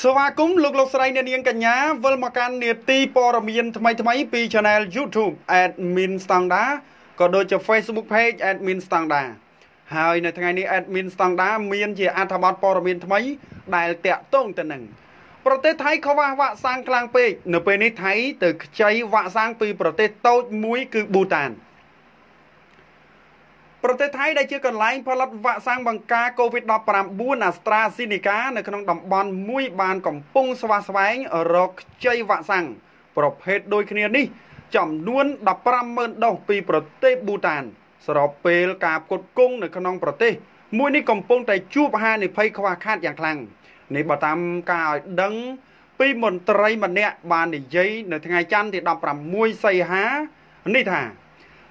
ស្វាគមន៍លោកលោកស្រីអ្នកនាងកញ្ញាវិលមកកាន់នាទីព័ត៌មានថ្មី ថ្មីពី Channel YouTube Admin Standard ក៏ដូចជា Facebook Page Admin Standard ហើយនៅថ្ងៃនេះ Admin Standard មានជាអត្ថបទព័ត៌មានថ្មីដែលតាក់ទងទៅនឹងប្រទេសថៃខ្វះវ៉ាក់សាំងខ្លាំងពេកនៅពេលនេះថៃទៅខ្ចីវ៉ាក់សាំងពីប្រទេសតូចមួយគឺប៊ូតាន។ប្រទេសថៃដែលជាកន្លែងផលិតវ៉ាក់សាំងបង្ការ COVID-19 AstraZeneca នៅក្នុងតំបន់មួយបានកំពុងស្វាស្វែងរកខ្ចីវ៉ាក់សាំងប្រភេទដូចគ្នានេះ ចំនួន150,000ដុសពីប្រទេសប៊ូតាន ស្របពេលការផ្គត់ផ្គង់នៅក្នុងប្រទេសមួយនេះកំពុងតែជួបហានិភ័យខ្វះខាតយ៉ាងខ្លាំងនេះបើតាមការឲ្យដឹងពីមន្ត្រីម្នាក់បាននិយាយនៅថ្ងៃច័ន្ទទី16សីហានេះថា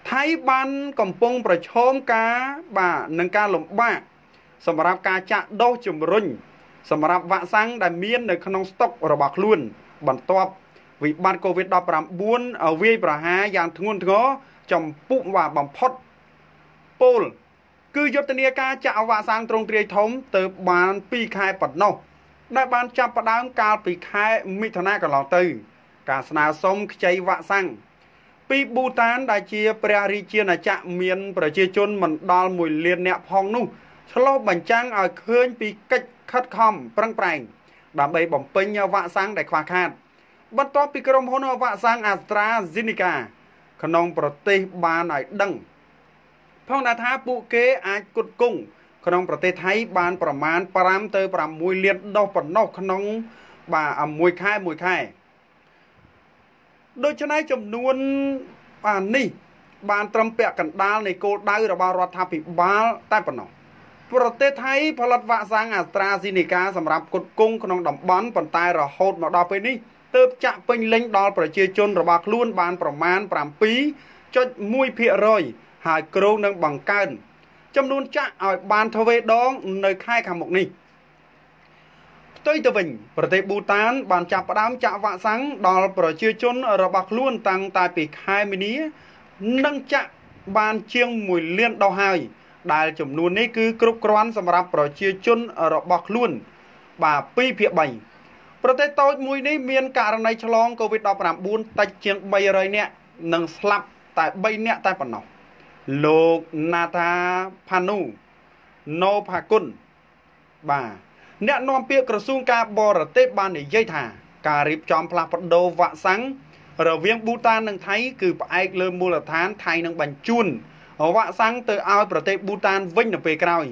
ថៃបានកំពុងប្រឈមការបាទនឹងការលំបាកសម្រាប់ការចាក់ដូសជំរុញសម្រាប់វ៉ាក់សាំងដែលមាននៅក្នុងស្តុក របស់ខ្លួនបន្ទាប់វិបត្តិ COVID-19 វាយប្រហារយ៉ាងធ្ងន់ធ្ងរចំពុះវាបំផុតពលគឺយុទ្ធនាការចាក់វ៉ាក់សាំងទ្រង់ទ្រាយធំទៅ បាន2ខែប៉ុណ្ណោះដែលបានចាប់ផ្ដើមកាលពីខែមិថុនាកន្លងទៅ ការស្នើសុំខ្ចីវ៉ាក់សាំងពីប៊ូតានដែលជាព្រះរាជាណាចក្រមានប្រជាជនមិនដល់1លានអ្នកផងនោះឆ្លុះបញ្ចាំងឲ្យឃើញពីកិច្ចខិតខំប្រឹងប្រែងដើម្បីបំពេញវ៉ាក់សាំងដែលខ្វះខាត បន្ទាប់ពីក្រុមហ៊ុនវ៉ាក់សាំង AstraZeneca ក្នុងប្រទេសបានឲ្យដឹងផងដែរថាពួកគេ អាចគុតគង់ក្នុង ប្រទេសថៃបានប្រមាណ5ទៅ6លានដុសប៉ុណ្ណោះក្នុង បាទ1ខែ1ខែដូច្នេះចំនួនបាននេះ បាន ត្រឹមពាក់កណ្ដាលនៃគោលដៅរបស់រដ្ឋាភិបាលតែប៉ុណ្ណោះប្រទេសថៃផលិតវ៉ាក់សាំងអាស្ត្រាស៊ីនេកាសម្រាប់គុតគង់ក្នុងតំបន់ប៉ុន្តែរហូតមកដល់ពេលនេះទើបចាក់ពេញលេញដល់ប្រជាជនរបស់ខ្លួនបាន ប្រមាណ7.1%ហើយគ្រោងនឹងបង្កើនចំនួនចាក់ឲ្យបានទ្វេដង នៅខែខាងមុខនេះ។ផ្ទុយទៅវិញប្រទេសប៊ូតាន បានចាប់ផ្ដើមចាក់វ៉ាក់សាំងដល់ប្រជាជន របស់ខ្លួនតាំងតែពីខែមីនា និងចាក់បានជាង1លានដុសហើយ ដែល ចំនួននេះគឺ គ្រប់គ្រាន់សម្រាប់ប្រជាជនរបស់ខ្លួន បាទ2ភាគ3ប្រទេសតូចមួយនេះមានករណីឆ្លង COVID-19 តិចជាង300នាក់និងស្លាប់តែ3នាក់តែប៉ុណ្ណោះលោកណាថាផានូណូផាគុនបាទអ្នកនាំពាក្យក្រសួងការបរទេសបាននិយាយថាការរៀបចំផ្លាស់ប្ដូរវ៉ាក់សាំងរវាងប៊ូតាននិងថៃគឺផ្អែកលើមូលដ្ឋានថៃនឹងបញ្ជូនវ៉ាក់សាំងទៅឲ្យប្រទេសប៊ូតានវិញនៅពេលក្រោយ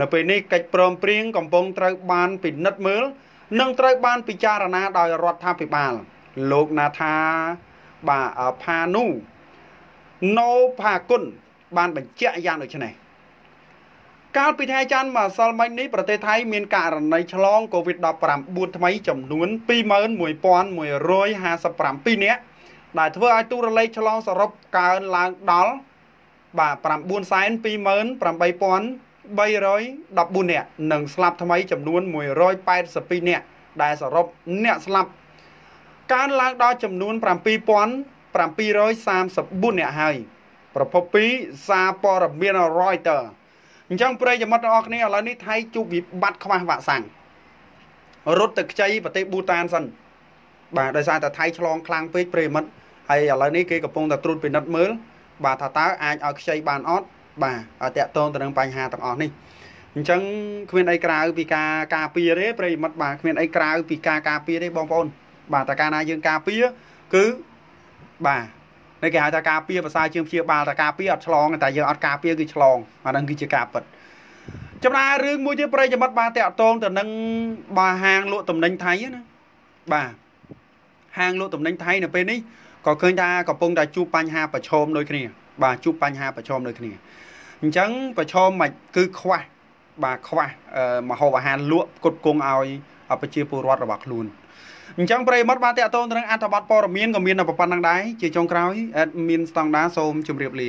នៅពេលនេះកិច្ចព្រមព្រៀងកំពុងត្រូវបានពិនិត្យមើលនិងត្រូវបានពិចារណាដោយរដ្ឋាភិបាលលោកណាថាបាទផានូណូផាគុណបានបញ្ជាក់យ៉ាងដូចនេះកាលពីថ្ងៃច័ន្ទម្សិលមិញនេះប្រទេសថៃមានករណីឆ្លង COVID-19 ថ្មីចំនួន21157នាក់ដែលធ្វើឲ្យទូរលេខឆ្លងសរុបកើនឡើងដល់បាទ9,28314នាក់និងស្លាប់ថ្មីចំនួន182នាក់ដែលសរុបអ្នកស្លាប់កើនឡើងដល់ចំនួន7734នាក់ហើយប្រភពពីសារព័ត៌មាន Reuters អញ្ចឹងប្រិយមិត្តទាំងអស់គ្នាឥឡូវនេះថៃជួបវិបត្តិខ្វះវ៉ាក់សាំងរត់ទៅខ្ចីប្រទេសប៊ូតានសិនបាទដោយសារតែថៃឆ្លងខ្លាំងពេកប្រិយមិត្តហើយឥឡូវនេះគេកំពុងតែត្រួតពិនិត្យមើលបាទថាតើអាចឲ្យខ្ចីបានអត់បាទឲ្យតាក់ទងទៅនឹងបញ្ហាទាំងអស់នេះអញ្ចឹងគ្មានអីក្រៅពីការការពារទេប្រិយមិត្តបាទគ្មានអីក្រៅពីការការពារទេបងប្អូនបាទតែកាលណាយើងការពារគឺបាទហើយគេហៅថាការពៀភាសាជើងព្យាបាលថាការពៀអត់ឆ្លងតែយើងអត់ការពៀគឺឆ្លងអាហ្នឹងគឺជាការពិតចំណារឿងមួយទៀតប្រិយមិត្ត បានតាក់ទងទៅនឹងបាហាងលក់ទំនិញថៃណាបាទហាងលក់ទំនិញថៃនៅពេលនេះក៏ឃើញថាកំពុងតែជួបបញ្ហាប្រឈមដូចគ្នា បាទជួបបញ្ហាប្រឈមដូចគ្នាអញ្ចឹងប្រឈមមិនគឺខ្វះបាទខ្វះមហូបអាហារលក់ផ្គត់ផ្គង់ឲ្យប្រជាពលរដ្ឋរបស់ខ្លួនអញ្ចឹងប្រិមត្តបានតាក់ទងទៅនឹងអត្ថបទព័ត៌មានក៏មានប៉ុណ្ណឹងដែរជាចុងក្រោយអេតមានស្តង់ដាសូមជម្រាបលា